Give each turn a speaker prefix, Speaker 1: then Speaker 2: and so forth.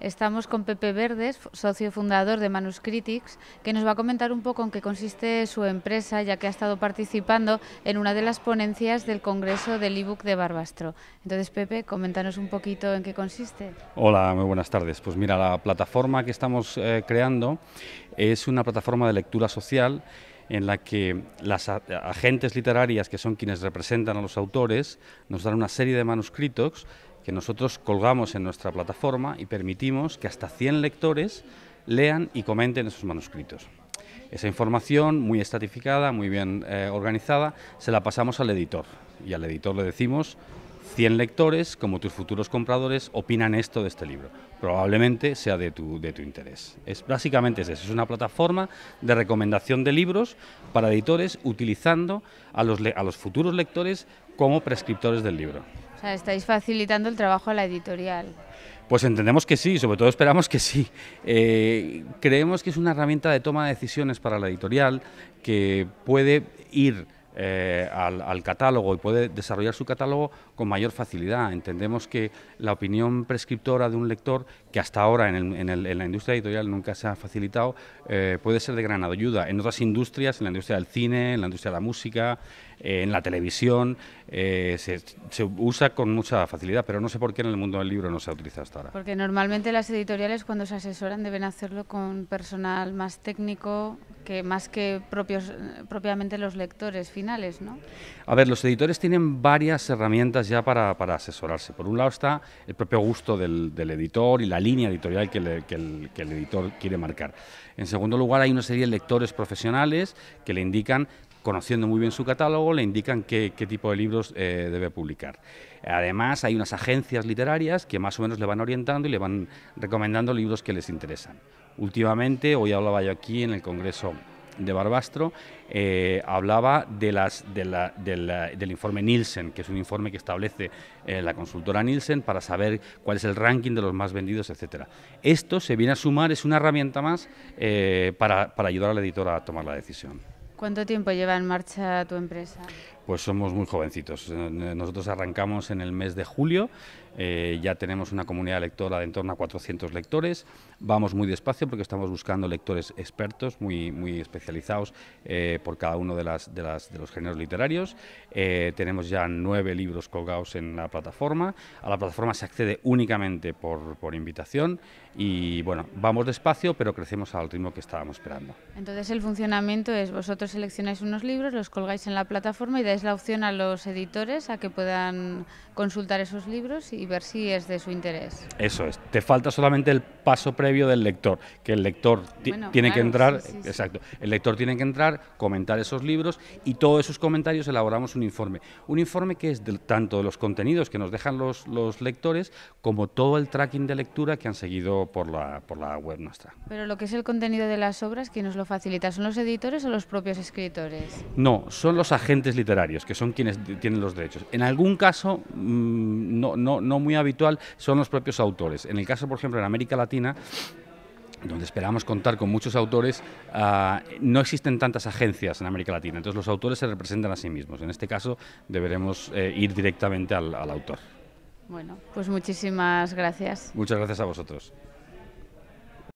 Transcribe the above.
Speaker 1: Estamos con Pepe Verdes, socio fundador de Manuscritics, que nos va a comentar un poco en qué consiste su empresa, ya que ha estado participando en una de las ponencias del Congreso del eBook de Barbastro. Entonces, Pepe, coméntanos un poquito en qué consiste.
Speaker 2: Hola, muy buenas tardes. Pues mira, la plataforma que estamos eh, creando es una plataforma de lectura social en la que las agentes literarias, que son quienes representan a los autores, nos dan una serie de manuscritos que nosotros colgamos en nuestra plataforma y permitimos que hasta 100 lectores lean y comenten esos manuscritos. Esa información, muy estratificada, muy bien eh, organizada, se la pasamos al editor. Y al editor le decimos, 100 lectores, como tus futuros compradores, opinan esto de este libro. Probablemente sea de tu, de tu interés. Es, básicamente es eso, es una plataforma de recomendación de libros para editores utilizando a los futuros lectores como prescriptores del libro.
Speaker 1: O sea, estáis facilitando el trabajo a la editorial.
Speaker 2: Pues entendemos que sí, sobre todo esperamos que sí. Eh, creemos que es una herramienta de toma de decisiones para la editorial que puede ir eh, al, catálogo y puede desarrollar su catálogo con mayor facilidad. Entendemos que la opinión prescriptora de un lector, que hasta ahora en, la industria editorial nunca se ha facilitado, eh, puede ser de gran ayuda. En otras industrias, en la industria del cine, en la industria de la música, eh, en la televisión, se, se, usa con mucha facilidad, pero no sé por qué en el mundo del libro no se ha utilizado hasta ahora.
Speaker 1: Porque normalmente las editoriales cuando se asesoran deben hacerlo con personal más técnico, que más que propios, propiamente los lectores finales, ¿no?
Speaker 2: A ver, los editores tienen varias herramientas ya para, asesorarse. Por un lado está el propio gusto del, editor y la línea editorial que, el, que el editor quiere marcar. En segundo lugar, hay una serie de lectores profesionales que le indican conociendo muy bien su catálogo, le indican qué, tipo de libros eh, debe publicar. Además, hay unas agencias literarias que más o menos le van orientando y le van recomendando libros que les interesan. Últimamente, hoy hablaba yo aquí en el Congreso de Barbastro, eh, hablaba del informe Nielsen, que es un informe que establece eh, la consultora Nielsen para saber cuál es el ranking de los más vendidos, etc. Esto se viene a sumar, es una herramienta más para, para ayudar a la editora a tomar la decisión.
Speaker 1: ¿Cuánto tiempo lleva en marcha tu empresa?
Speaker 2: pues somos muy jovencitos. Eh, nosotros arrancamos en el mes de julio, eh, ya tenemos una comunidad lectora de en torno a 400 lectores, vamos muy despacio porque estamos buscando lectores expertos, muy, muy especializados eh, por cada uno de, las, de, las, de los géneros literarios. tenemos ya nueve libros colgados en la plataforma, a la plataforma se accede únicamente por, por invitación y bueno, vamos despacio pero crecemos al ritmo que estábamos esperando.
Speaker 1: Entonces el funcionamiento es vosotros seleccionáis unos libros, los colgáis en la plataforma y es la opción a los editores a que puedan consultar esos libros y ver si es de su interés.
Speaker 2: Eso es. Te falta solamente el paso previo del lector, que el lector tiene que entrar, exacto, el lector tiene que entrar, comentar esos libros y todos esos comentarios elaboramos un informe. Un informe que es tanto de los contenidos que nos dejan los, lectores como todo el tracking de lectura que han seguido por la, por la web nuestra.
Speaker 1: Pero lo que es el contenido de las obras, ¿quién nos lo facilita? ¿Son los editores o los propios escritores?
Speaker 2: No, son los agentes literarios que son quienes tienen los derechos. En algún caso, mm, no, muy habitual, son los propios autores. En el caso, por ejemplo, en América Latina, donde esperamos contar con muchos autores, ah, no existen tantas agencias en América Latina. Entonces los autores se representan a sí mismos. En este caso deberemos eh, ir directamente al, al autor.
Speaker 1: Bueno, pues muchísimas gracias.
Speaker 2: Muchas gracias a vosotros.